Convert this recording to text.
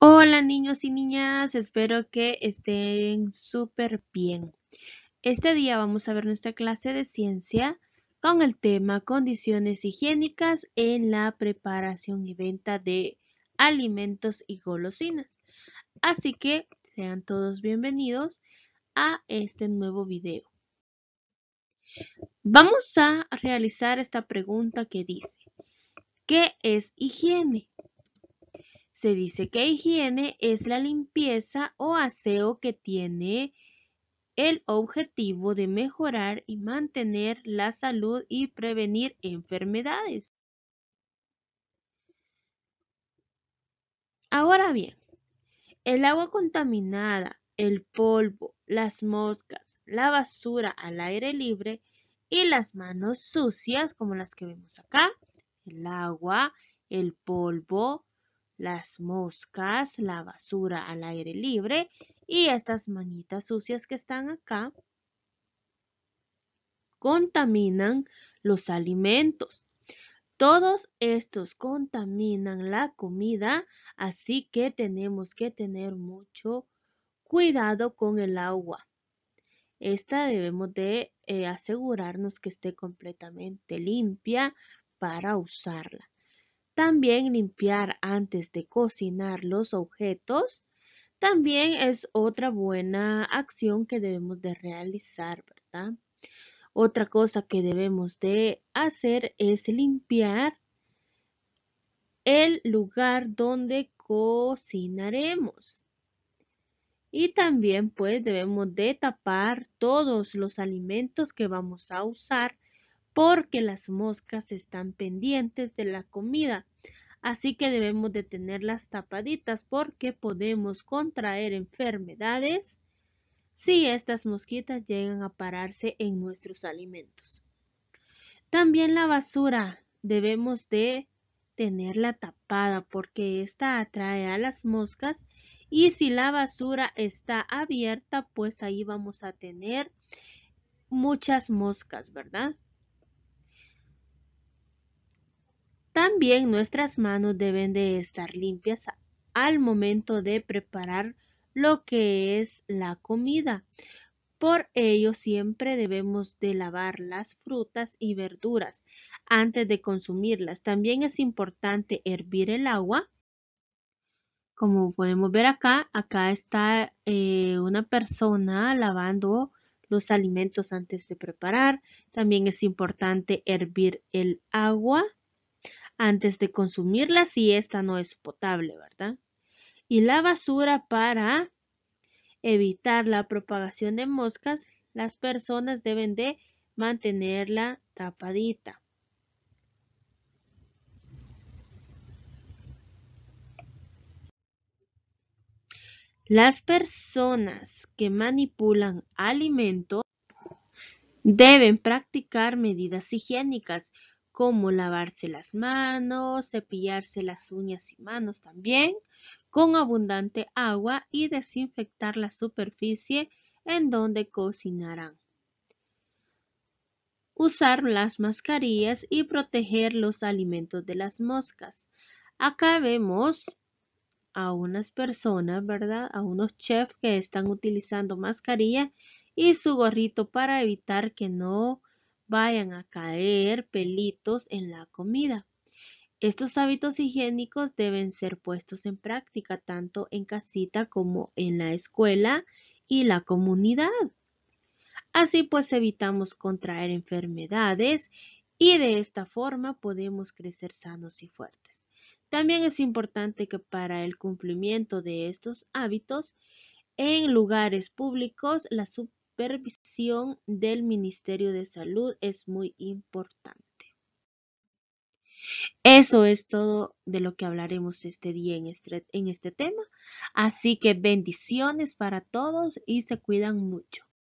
Hola niños y niñas, espero que estén súper bien. Este día vamos a ver nuestra clase de ciencia con el tema condiciones higiénicas en la preparación y venta de alimentos y golosinas. Así que sean todos bienvenidos a este nuevo video. Vamos a realizar esta pregunta que dice, ¿qué es higiene? Se dice que higiene es la limpieza o aseo que tiene el objetivo de mejorar y mantener la salud y prevenir enfermedades. Ahora bien, el agua contaminada, el polvo, las moscas, la basura al aire libre y las manos sucias como las que vemos acá, el agua, el polvo, las moscas, la basura al aire libre y estas manitas sucias que están acá contaminan los alimentos. Todos estos contaminan la comida, así que tenemos que tener mucho cuidado con el agua. Esta debemos de eh, asegurarnos que esté completamente limpia para usarla. También limpiar antes de cocinar los objetos también es otra buena acción que debemos de realizar, ¿verdad? Otra cosa que debemos de hacer es limpiar el lugar donde cocinaremos. Y también pues debemos de tapar todos los alimentos que vamos a usar porque las moscas están pendientes de la comida así que debemos de tenerlas tapaditas porque podemos contraer enfermedades si estas mosquitas llegan a pararse en nuestros alimentos. También la basura debemos de tenerla tapada porque ésta atrae a las moscas y si la basura está abierta pues ahí vamos a tener muchas moscas, ¿verdad? También nuestras manos deben de estar limpias al momento de preparar lo que es la comida. Por ello siempre debemos de lavar las frutas y verduras antes de consumirlas. También es importante hervir el agua. Como podemos ver acá, acá está eh, una persona lavando los alimentos antes de preparar. También es importante hervir el agua antes de consumirla si esta no es potable, ¿verdad? Y la basura para evitar la propagación de moscas, las personas deben de mantenerla tapadita. Las personas que manipulan alimentos deben practicar medidas higiénicas como lavarse las manos, cepillarse las uñas y manos también con abundante agua y desinfectar la superficie en donde cocinarán. Usar las mascarillas y proteger los alimentos de las moscas. Acá vemos a unas personas, ¿verdad? A unos chefs que están utilizando mascarilla y su gorrito para evitar que no vayan a caer pelitos en la comida. Estos hábitos higiénicos deben ser puestos en práctica tanto en casita como en la escuela y la comunidad. Así pues evitamos contraer enfermedades y de esta forma podemos crecer sanos y fuertes. También es importante que para el cumplimiento de estos hábitos en lugares públicos las supervisión del Ministerio de Salud es muy importante. Eso es todo de lo que hablaremos este día en este, en este tema. Así que bendiciones para todos y se cuidan mucho.